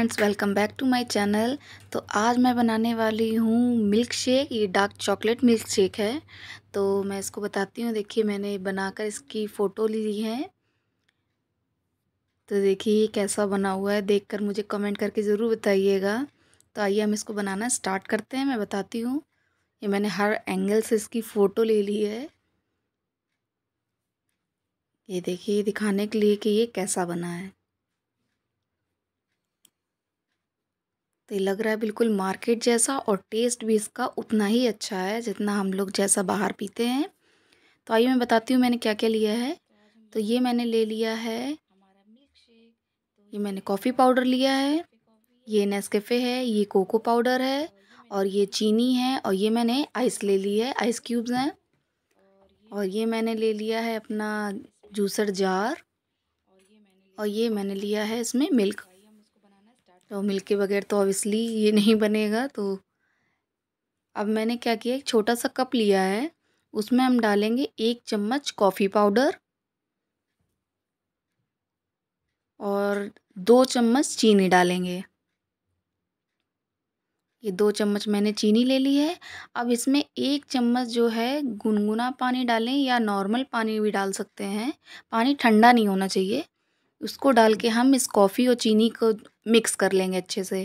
friends welcome back to my channel तो आज मैं बनाने वाली हूँ मिल्क शेक ये डार्क चॉकलेट मिल्क शेक है तो मैं इसको बताती हूँ देखिए मैंने बनाकर इसकी फ़ोटो ली है तो देखिए कैसा बना हुआ है देखकर मुझे कमेंट करके ज़रूर बताइएगा तो आइए हम इसको बनाना स्टार्ट करते हैं मैं बताती हूँ ये मैंने हर एंगल से इसकी फ़ोटो ले ली है ये देखिए दिखाने के लिए कि ये कैसा बना है तो लग रहा है बिल्कुल मार्केट जैसा और टेस्ट भी इसका उतना ही अच्छा है जितना हम लोग जैसा बाहर पीते हैं तो आइए मैं बताती हूँ मैंने क्या क्या लिया है तो ये मैंने ले लिया है ये मैंने कॉफ़ी पाउडर लिया है ये नेस्कैफ़े है ये कोको पाउडर है और ये चीनी है और ये मैंने आइस ले ली है आइस क्यूब्स हैं और ये मैंने ले लिया है अपना जूसर जार और ये मैंने लिया है इसमें मिल्क तो मिल्क के बगैर तो ऑब्वियसली ये नहीं बनेगा तो अब मैंने क्या किया एक छोटा सा कप लिया है उसमें हम डालेंगे एक चम्मच कॉफ़ी पाउडर और दो चम्मच चीनी डालेंगे ये दो चम्मच मैंने चीनी ले ली है अब इसमें एक चम्मच जो है गुनगुना पानी डालें या नॉर्मल पानी भी डाल सकते हैं पानी ठंडा नहीं होना चाहिए उसको डाल के हम इस कॉफ़ी और चीनी को मिक्स कर लेंगे अच्छे से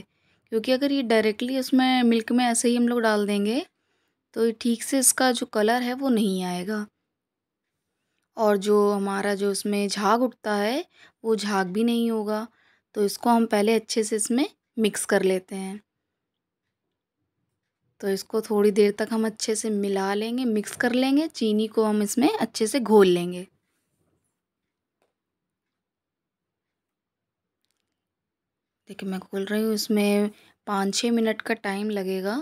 क्योंकि अगर ये डायरेक्टली उसमें मिल्क में ऐसे ही हम लोग डाल देंगे तो ठीक से इसका जो कलर है वो नहीं आएगा और जो हमारा जो इसमें झाग उठता है वो झाग भी नहीं होगा तो इसको हम पहले अच्छे से इसमें मिक्स कर लेते हैं तो इसको थोड़ी देर तक हम अच्छे से मिला लेंगे मिक्स कर लेंगे चीनी को हम इसमें अच्छे से घोल लेंगे देखिए मैं खोल रही हूँ इसमें पाँच छः मिनट का टाइम लगेगा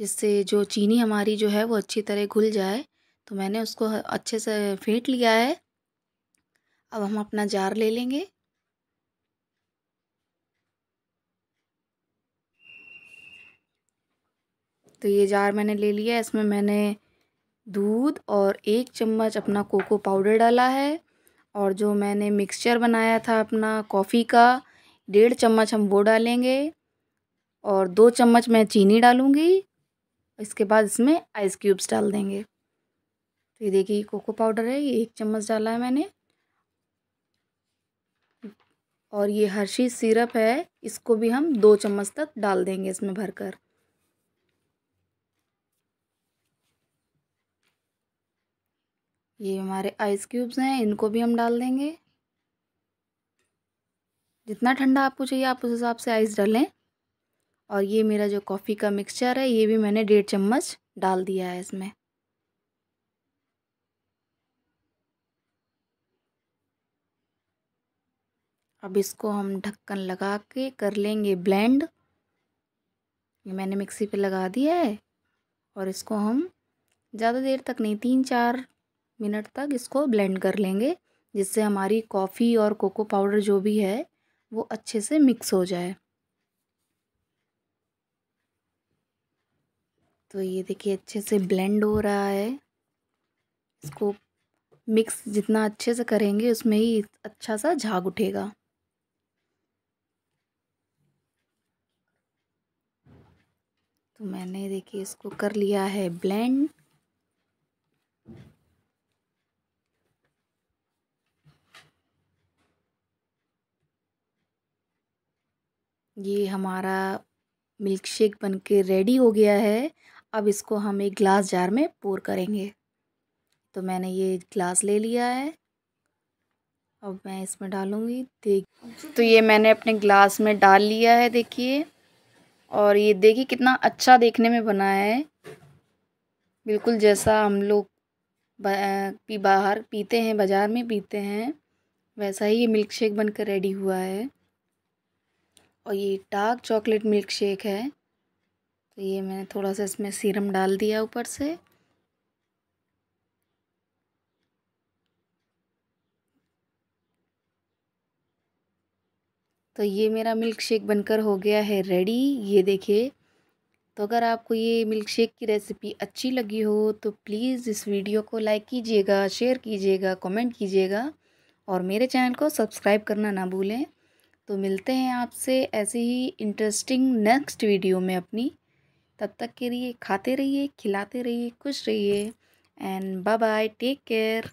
जिससे जो चीनी हमारी जो है वो अच्छी तरह घुल जाए तो मैंने उसको अच्छे से फेंट लिया है अब हम अपना जार ले लेंगे तो ये जार मैंने ले लिया इसमें मैंने दूध और एक चम्मच अपना कोको पाउडर डाला है और जो मैंने मिक्सचर बनाया था अपना कॉफ़ी का डेढ़ चम्मच हम वो डालेंगे और दो चम्मच मैं चीनी डालूँगी इसके बाद इसमें आइस क्यूब्स डाल देंगे तो ये देखिए कोको पाउडर है ये एक चम्मच डाला है मैंने और ये हर्षी सिरप है इसको भी हम दो चम्मच तक डाल देंगे इसमें भरकर ये हमारे आइस क्यूब्स हैं इनको भी हम डाल देंगे जितना ठंडा आपको चाहिए आप उस हिसाब से आइस डालें और ये मेरा जो कॉफ़ी का मिक्सचर है ये भी मैंने डेढ़ चम्मच डाल दिया है इसमें अब इसको हम ढक्कन लगा के कर लेंगे ब्लेंड ये मैंने मिक्सी पे लगा दिया है और इसको हम ज़्यादा देर तक नहीं तीन चार मिनट तक इसको ब्लेंड कर लेंगे जिससे हमारी कॉफ़ी और कोको पाउडर जो भी है वो अच्छे से मिक्स हो जाए तो ये देखिए अच्छे से ब्लेंड हो रहा है इसको मिक्स जितना अच्छे से करेंगे उसमें ही अच्छा सा झाग उठेगा तो मैंने देखिए इसको कर लिया है ब्लेंड ये हमारा मिल्क शेक बन के रेडी हो गया है अब इसको हम एक ग्लास जार में पोर करेंगे तो मैंने ये ग्लास ले लिया है अब मैं इसमें डालूँगी देख तो ये मैंने अपने ग्लास में डाल लिया है देखिए और ये देखिए कितना अच्छा देखने में बना है बिल्कुल जैसा हम लोग पी बाहर पीते हैं बाज़ार में पीते हैं वैसा ही ये मिल्क शेक बनकर रेडी हुआ है और ये डार्क चॉकलेट मिल्क शेक है तो ये मैंने थोड़ा सा इसमें सीरम डाल दिया ऊपर से तो ये मेरा मिल्क शेक बनकर हो गया है रेडी ये देखिए तो अगर आपको ये मिल्क शेक की रेसिपी अच्छी लगी हो तो प्लीज़ इस वीडियो को लाइक कीजिएगा शेयर कीजिएगा कमेंट कीजिएगा और मेरे चैनल को सब्सक्राइब करना ना भूलें तो मिलते हैं आपसे ऐसे ही इंटरेस्टिंग नेक्स्ट वीडियो में अपनी तब तक के लिए खाते रहिए खिलाते रहिए खुश रहिए and bye bye take care